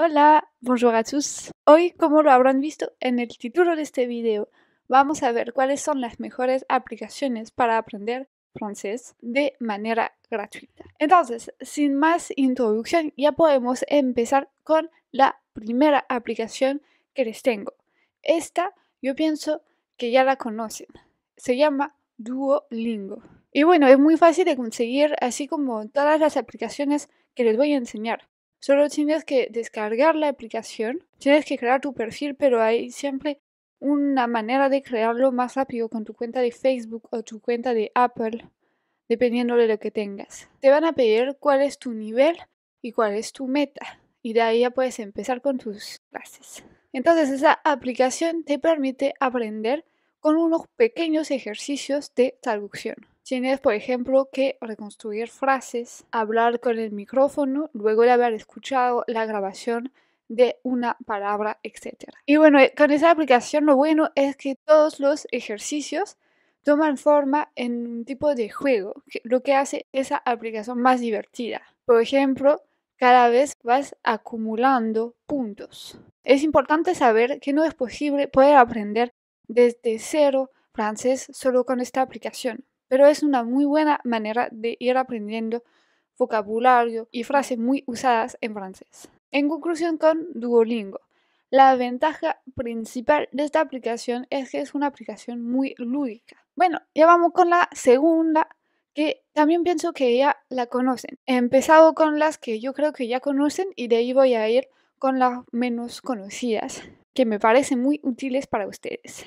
Hola, bonjour a tous. Hoy, como lo habrán visto en el título de este video, vamos a ver cuáles son las mejores aplicaciones para aprender francés de manera gratuita. Entonces, sin más introducción, ya podemos empezar con la primera aplicación que les tengo. Esta, yo pienso que ya la conocen. Se llama Duolingo. Y bueno, es muy fácil de conseguir, así como todas las aplicaciones que les voy a enseñar. Solo tienes que descargar la aplicación, tienes que crear tu perfil, pero hay siempre una manera de crearlo más rápido con tu cuenta de Facebook o tu cuenta de Apple, dependiendo de lo que tengas. Te van a pedir cuál es tu nivel y cuál es tu meta, y de ahí ya puedes empezar con tus clases. Entonces esa aplicación te permite aprender con unos pequeños ejercicios de traducción. Tienes, por ejemplo, que reconstruir frases, hablar con el micrófono luego de haber escuchado la grabación de una palabra, etc. Y bueno, eh, con esa aplicación lo bueno es que todos los ejercicios toman forma en un tipo de juego, lo que hace esa aplicación más divertida. Por ejemplo, cada vez vas acumulando puntos. Es importante saber que no es posible poder aprender desde cero francés solo con esta aplicación pero es una muy buena manera de ir aprendiendo vocabulario y frases muy usadas en francés. En conclusión con Duolingo, la ventaja principal de esta aplicación es que es una aplicación muy lúdica. Bueno, ya vamos con la segunda, que también pienso que ya la conocen. He empezado con las que yo creo que ya conocen y de ahí voy a ir con las menos conocidas, que me parecen muy útiles para ustedes.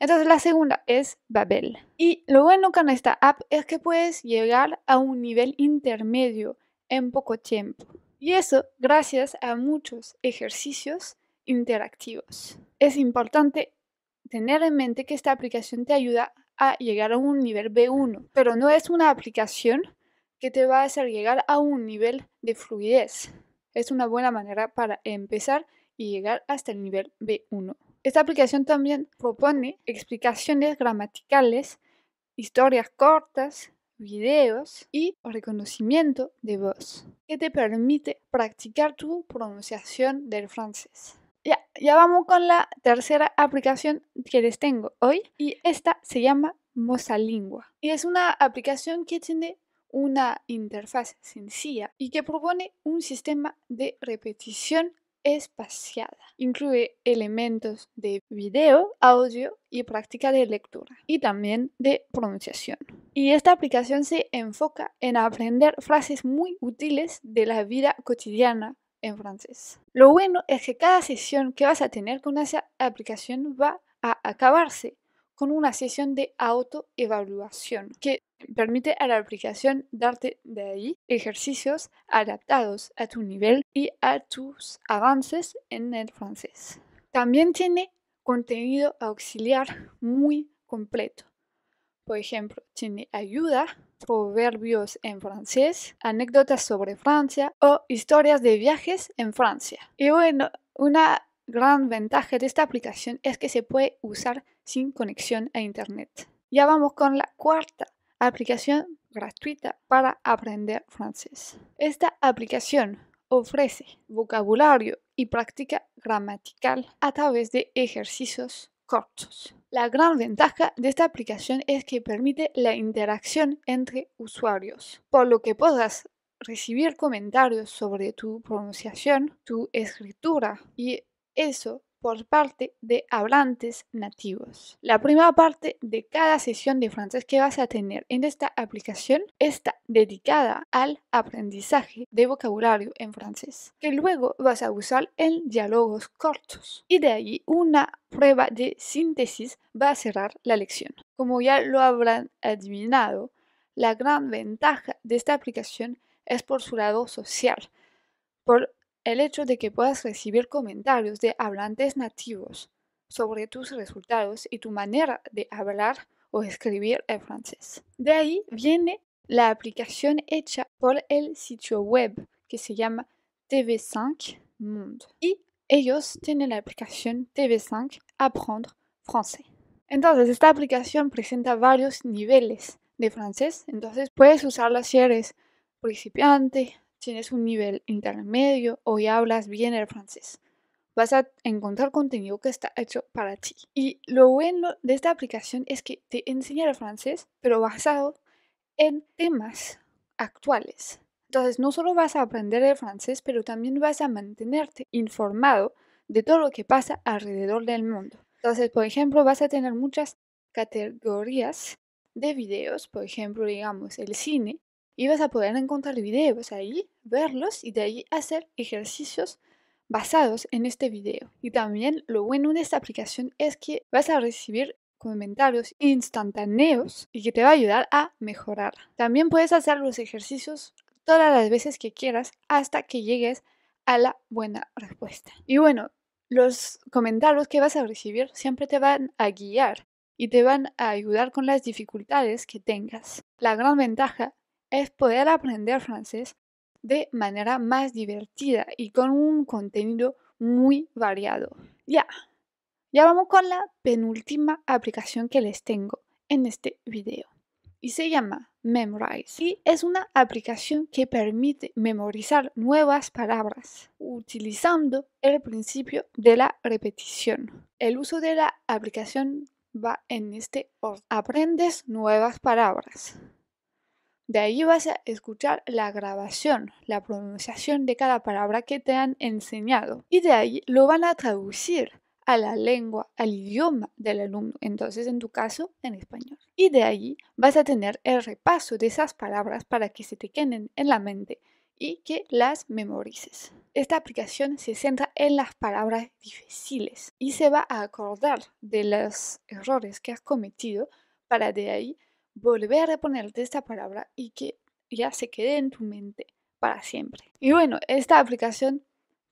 Entonces la segunda es Babel. Y lo bueno con esta app es que puedes llegar a un nivel intermedio en poco tiempo. Y eso gracias a muchos ejercicios interactivos. Es importante tener en mente que esta aplicación te ayuda a llegar a un nivel B1, pero no es una aplicación que te va a hacer llegar a un nivel de fluidez. Es una buena manera para empezar y llegar hasta el nivel B1. Esta aplicación también propone explicaciones gramaticales, historias cortas, videos y reconocimiento de voz que te permite practicar tu pronunciación del francés. Ya, ya vamos con la tercera aplicación que les tengo hoy y esta se llama Mosalingua y es una aplicación que tiene una interfaz sencilla y que propone un sistema de repetición espaciada. Incluye elementos de video, audio y práctica de lectura y también de pronunciación. Y esta aplicación se enfoca en aprender frases muy útiles de la vida cotidiana en francés. Lo bueno es que cada sesión que vas a tener con esa aplicación va a acabarse con una sesión de autoevaluación que permite a la aplicación darte de ahí ejercicios adaptados a tu nivel y a tus avances en el francés. También tiene contenido auxiliar muy completo. Por ejemplo, tiene ayuda, proverbios en francés, anécdotas sobre Francia o historias de viajes en Francia. Y bueno, una gran ventaja de esta aplicación es que se puede usar sin conexión a Internet. Ya vamos con la cuarta aplicación gratuita para aprender francés. Esta aplicación ofrece vocabulario y práctica gramatical a través de ejercicios cortos. La gran ventaja de esta aplicación es que permite la interacción entre usuarios, por lo que podrás recibir comentarios sobre tu pronunciación, tu escritura y eso por parte de hablantes nativos. La primera parte de cada sesión de francés que vas a tener en esta aplicación está dedicada al aprendizaje de vocabulario en francés, que luego vas a usar en diálogos cortos. Y de ahí una prueba de síntesis va a cerrar la lección. Como ya lo habrán adivinado, la gran ventaja de esta aplicación es por su lado social, por el hecho de que puedas recibir comentarios de hablantes nativos sobre tus resultados y tu manera de hablar o escribir el francés. De ahí viene la aplicación hecha por el sitio web que se llama TV5 Monde. Y ellos tienen la aplicación TV5 Aprender Francés. Entonces, esta aplicación presenta varios niveles de francés, entonces puedes usarla si eres principiante, tienes un nivel intermedio o ya hablas bien el francés. Vas a encontrar contenido que está hecho para ti. Y lo bueno de esta aplicación es que te enseña el francés, pero basado en temas actuales. Entonces, no solo vas a aprender el francés, pero también vas a mantenerte informado de todo lo que pasa alrededor del mundo. Entonces, por ejemplo, vas a tener muchas categorías de videos, por ejemplo, digamos, el cine, y vas a poder encontrar videos pues, ahí, verlos y de ahí hacer ejercicios basados en este video. Y también lo bueno de esta aplicación es que vas a recibir comentarios instantáneos y que te va a ayudar a mejorar. También puedes hacer los ejercicios todas las veces que quieras hasta que llegues a la buena respuesta. Y bueno, los comentarios que vas a recibir siempre te van a guiar y te van a ayudar con las dificultades que tengas. La gran ventaja es poder aprender francés de manera más divertida y con un contenido muy variado. Ya, ya vamos con la penúltima aplicación que les tengo en este video y se llama Memrise y es una aplicación que permite memorizar nuevas palabras utilizando el principio de la repetición. El uso de la aplicación va en este orden. Aprendes nuevas palabras de ahí vas a escuchar la grabación, la pronunciación de cada palabra que te han enseñado. Y de ahí lo van a traducir a la lengua, al idioma del alumno, entonces en tu caso en español. Y de ahí vas a tener el repaso de esas palabras para que se te queden en la mente y que las memorices. Esta aplicación se centra en las palabras difíciles y se va a acordar de los errores que has cometido para de ahí volver a reponerte esta palabra y que ya se quede en tu mente para siempre. Y bueno, esta aplicación,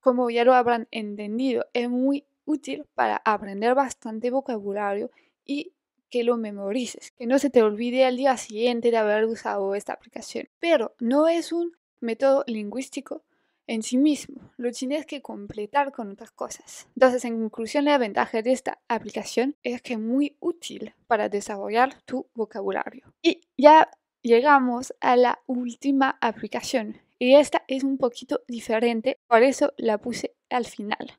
como ya lo habrán entendido, es muy útil para aprender bastante vocabulario y que lo memorices, que no se te olvide al día siguiente de haber usado esta aplicación. Pero no es un método lingüístico en sí mismo, lo tienes que completar con otras cosas. Entonces, en conclusión, la ventaja de esta aplicación es que es muy útil para desarrollar tu vocabulario. Y ya llegamos a la última aplicación, y esta es un poquito diferente, por eso la puse al final.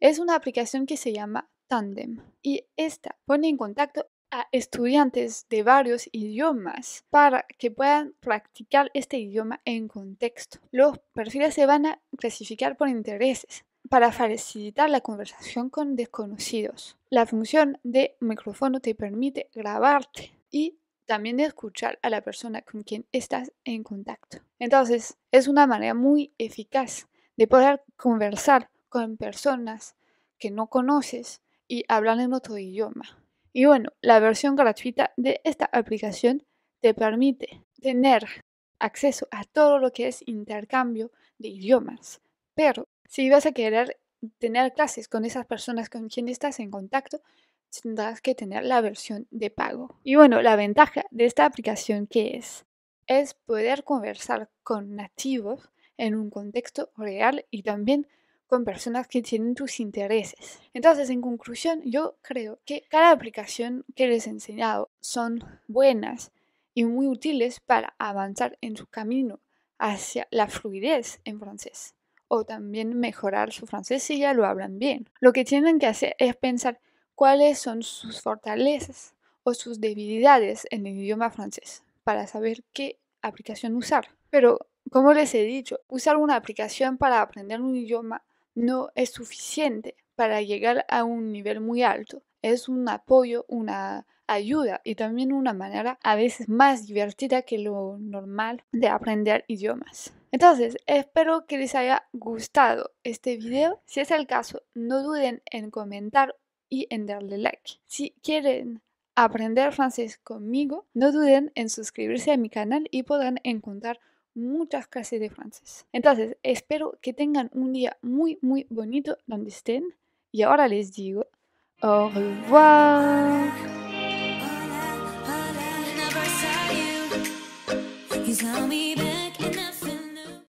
Es una aplicación que se llama Tandem y esta pone en contacto a estudiantes de varios idiomas para que puedan practicar este idioma en contexto. Los perfiles se van a clasificar por intereses para facilitar la conversación con desconocidos. La función de micrófono te permite grabarte y también escuchar a la persona con quien estás en contacto. Entonces, es una manera muy eficaz de poder conversar con personas que no conoces y hablar en otro idioma. Y bueno, la versión gratuita de esta aplicación te permite tener acceso a todo lo que es intercambio de idiomas. Pero si vas a querer tener clases con esas personas con quien estás en contacto, tendrás que tener la versión de pago. Y bueno, la ventaja de esta aplicación que es es poder conversar con nativos en un contexto real y también con personas que tienen tus intereses. Entonces, en conclusión, yo creo que cada aplicación que les he enseñado son buenas y muy útiles para avanzar en su camino hacia la fluidez en francés o también mejorar su francés si ya lo hablan bien. Lo que tienen que hacer es pensar cuáles son sus fortalezas o sus debilidades en el idioma francés para saber qué aplicación usar. Pero, como les he dicho, usar una aplicación para aprender un idioma no es suficiente para llegar a un nivel muy alto. Es un apoyo, una ayuda y también una manera a veces más divertida que lo normal de aprender idiomas. Entonces, espero que les haya gustado este video. Si es el caso, no duden en comentar y en darle like. Si quieren aprender francés conmigo, no duden en suscribirse a mi canal y podrán encontrar muchas clases de francés. Entonces, espero que tengan un día muy, muy bonito donde estén. Y ahora les digo, au revoir.